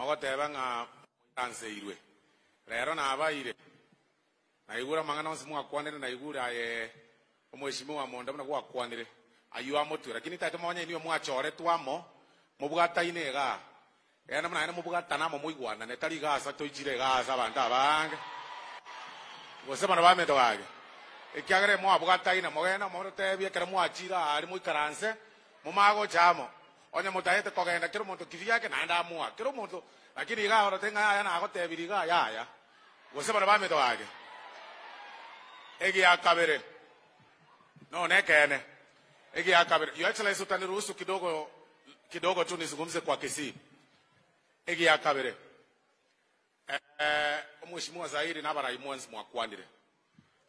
mogoteba ng'a moitanseirwe rero nabaire naigura mang'ana onse mwakwanire naigura aye omweshimiwa monda buna gwakwanire ayu amotwe lakini tate monya niwe mwachore twamo mubwataine iga ena muna ena mubwatana amo moigwanane tari igasa toijire igasa abanto abange gose bano bamento gage ekiagere mwabwataine mogena momotebie ekero mwachire ari moikaranse mumagochamo onya mutahete kogenda kiro mundu kithi yake naenda amua kiro mundu lakini ga ora tenga ya na agote ga agotebiri iga yaya gose bara to gake egi ya kabere no nekene egi akabere yo kabere isu tani utaniruhusu kidogo kidogo tu nizungumze kwa Kisii egi akabere kabere eh mheshimiwa Zairi na barai mwanzi mwakwanire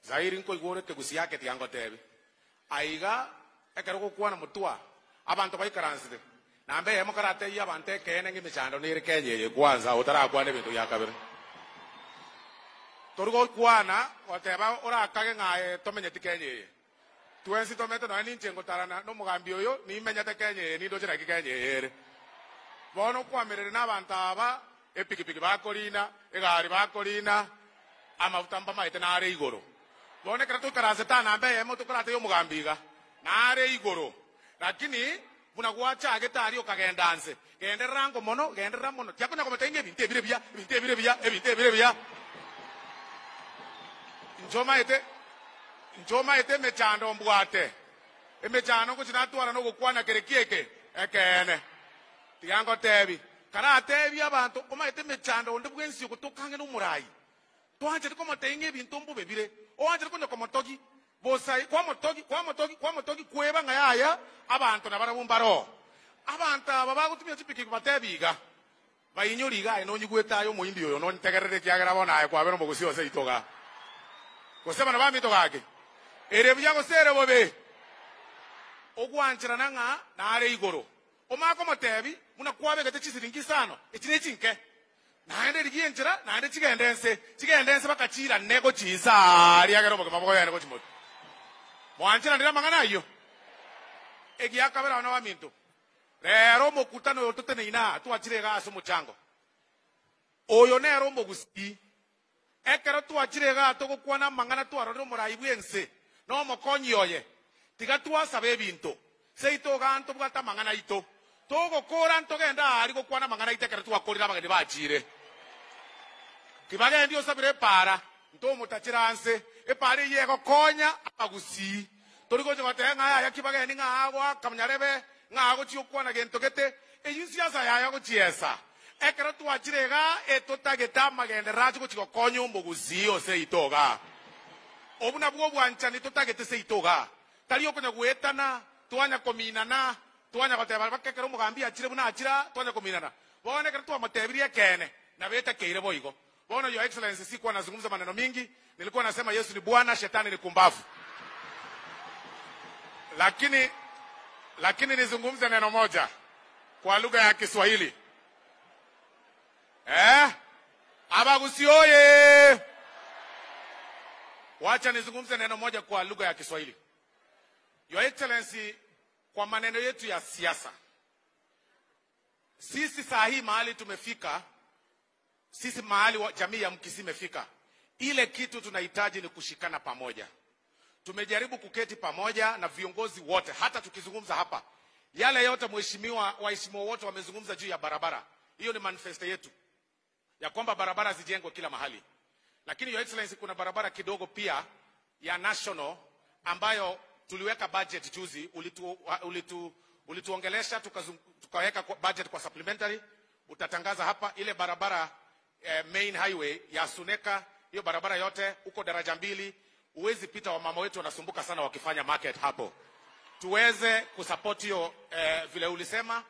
Zairi nko igore kegusi yake tiango tebi aiga ekero gukwana mutua abantu baikaransire nambe hemo karate yabante kene ngi michando niri kenye kwanza utarakwane bintu yakabere torugo kwana oteba urakage ngaye tomenyeti kenye twensi tomete no ni nchengo tarana no mugambi uyu ni menyete kenye ni dochira ki kenye bono kwamerere nabantu aba epikipiki bakorina egari bakorina amavuta mpamaete nare igoro bonekera tuikarase tanambe hemo tukarate yo mugambiga nare igoro lakini buna kwacha aketari okagenda nse gendera ngo mono gendera mono tyakona kometainga ebintu ebire bya ebintu ebire bya ebintu ebire bya nchomaete nchomaete emechando ombwate emechando ngochinatwara nogokwana kerekieke ekene tigango tebi karatebi abantu omaete emechando onde bwensi ogotokange n'omurayi twancherikomotainga ebintu ombube bire owancherikonekomotoki bosai kwa motogi kwa motogi kwa motogi kweba nga yaya abantu nabarabumbaro abantu aba bagutumia chipiki kwa batebiga bayinyori igaye nonyigweta ayo moyindi yoyo nonitegerere chiagera bonaye kwabera omogusi ose itoga gose bana bamitogake ere bya gosere bobe ogwanchirana ng'a nare igoro omako motebi muna kwabegete chisiringi sano echi ne chinke naende rigi enchira naende chigende ense chigende ense bakachira nego chisa ariagera omogima bogo yane gochimoto mwanjira ndira mang'anayo egiakabera bana ba minto rero omokutano oyo toteneina twachire egasi omochango oyo nero omogusi ekero twachire egate ogokwana amang'ana twarorire omorai bwa ense noomokonyi oye tiga twasaba ebinto seito ganto bwate amang'ana ito togokora ntogenda ari gokwana amang'ana aito ekero twakorire abageni bachire tibagendi osabire epara ntomuta chiranse ipari e yegokonya agusi tori gochogotee ng'aya ya kibageni ng'aa gwaka munyarebe ng'aa gochiokwana gento tota gete eywo siasa yayo gochiesa ekero twachire iga etotagete amagende rachi gochigokonya omogusi ase ito iga obu nabwo obwanchani totagete ase ito iga tari okonya goetana twanya kominana twanya goteba baka ekero omogambi achire buna achira twanya kominana bono ekero twamotebirie ekene nabe etakeire boigo Bona your excellency, sikuwa nazungumza maneno mingi, nilikuwa nasema Yesu ni Bwana, shetani ni kumbavu. Lakini lakini nizungumze neno moja kwa lugha ya Kiswahili eh? Abagusi Wacha nizungumze neno moja kwa lugha ya Kiswahili. Your Excellency, kwa maneno yetu ya siasa, sisi saa hii mahali tumefika sisi mahali wa jamii ya Mkisi imefika. Ile kitu tunahitaji ni kushikana pamoja. Tumejaribu kuketi pamoja na viongozi wote, hata tukizungumza hapa, yale yote mheshimiwa, waheshimiwa wote wamezungumza juu ya barabara. Hiyo ni manifesto yetu ya kwamba barabara zijengwe kila mahali, lakini your excellency, kuna barabara kidogo pia ya national ambayo tuliweka budget juzi, ulitu, ulitu, ulituongelesha tukaweka tuka budget kwa supplementary, utatangaza hapa ile barabara eh, main highway ya Suneka, hiyo barabara yote huko daraja mbili, huwezi pita. Wamama wetu wanasumbuka sana wakifanya market hapo, tuweze kusupport hiyo eh, vile ulisema,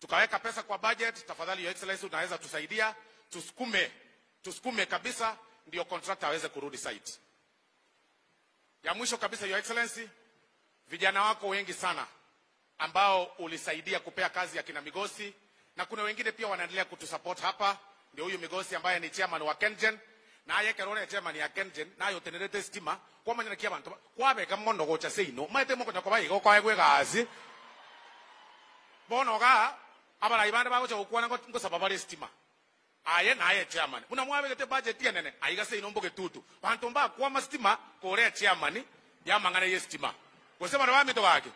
tukaweka pesa kwa budget. Tafadhali your excellency, unaweza tusaidia tusukume, tusukume kabisa, ndio contractor aweze kurudi site. Ya mwisho kabisa, your excellency, vijana wako wengi sana ambao ulisaidia kupea kazi ya kina Migosi na kuna wengine pia wanaendelea kutusupport hapa ndio huyu migosi ambaye ni chairman wa kengen na naye ya chairman ya kengen na nayo tenerete stima kwa kwamanyana kia bantu kwabeka mondo gocha seino maite moko nyako bayigo kwa gwe gazi bono ga abarai bande bagocha gukwana ngo ngosaba bare stima aye na aye chairman buna mwabegete budget ya yenene aiga seino mboke tutu bantu mba kwa ma mastima kore chairman ya mangana ye stima kwa sema na to gake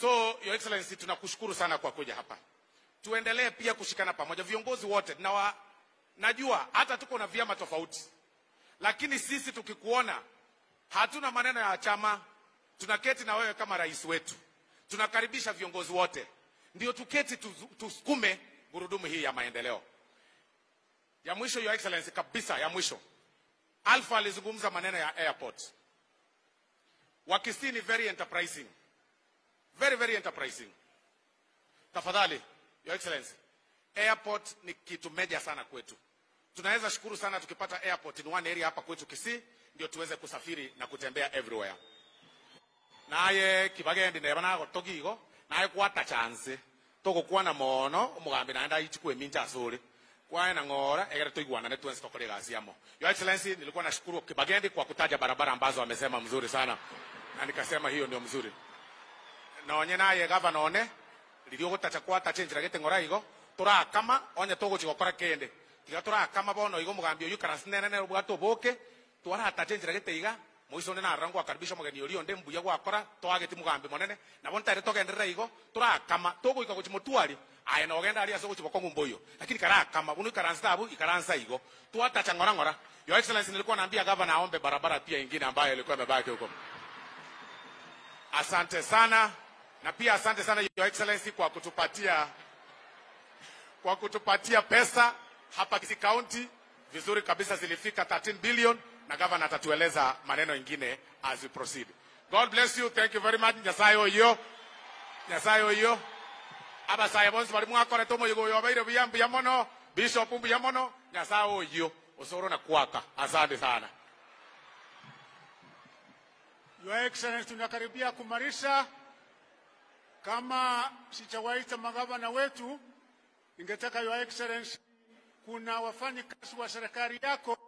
so your excellency tunakushukuru sana kwa kuja hapa tuendelee pia kushikana pamoja, viongozi wote na wa, najua hata tuko na vyama tofauti, lakini sisi tukikuona hatuna maneno ya chama, tunaketi na wewe kama rais wetu, tunakaribisha viongozi wote, ndio tuketi tusukume gurudumu hii ya maendeleo. Ya mwisho, your excellency, kabisa ya mwisho, Alpha alizungumza maneno ya airport. Wakisii ni very enterprising, very very enterprising. Tafadhali Your Excellency, airport ni kitu meja sana kwetu. Tunaweza shukuru sana tukipata airport in one area hapa kwetu Kisii, ndio tuweze kusafiri na kutembea everywhere. Naye kibagendi nebanago togigo naye kwata chance togokuwa na mono omogambi naenda ichikue minja asore kwae na ng'ora egere tuiguanane tuenze tokore gasi amo. Your Excellency, nilikuwa na shukuru Kibagendi kwa kutaja barabara ambazo amesema mzuri sana na nikasema hiyo ndio mzuri naonye naye gavana one riria ogotata kwatacha njira gete ng'ora igo torakama onye togochi gokora kende tiga torakama bono igo omogambi oywo karasi nenene bwate oboke twaratacha njira gete iga moiso nene arara ngwakaribisha omogeni oria onde mbuya gwakora toageti mogambi monene nabo ntare togenderera igo torakama togoika gochi aya aye nogenda aria ase gochiboka ng'ombe oyo lakini karakama bono ikaransa abu ikaransa igo twatacha ng'ora ng'ora your excellency nilikuwa naambia gavana aombe barabara pia ingine ambayo ilikuwa imebaki huko asante sana na pia asante sana Your Excellency kwa kutupatia, kwa kutupatia pesa hapa Kisii County vizuri kabisa, zilifika 13 billion na governor atatueleza maneno mengine as we proceed. God bless you. Thank you very much. Nyasaye oyo. Nyasaye oyo. Abasaye bonse bari mwako na tomo yugo yobaire biyambu ya mono. Bishop mbu ya mono. Nyasaye oyo. Osoro na kuaka. Asante sana. Your Excellency, tunakaribia kumarisha kama sijawaita magavana wetu, ningetaka Your Excellency, kuna wafanyikazi wa serikali yako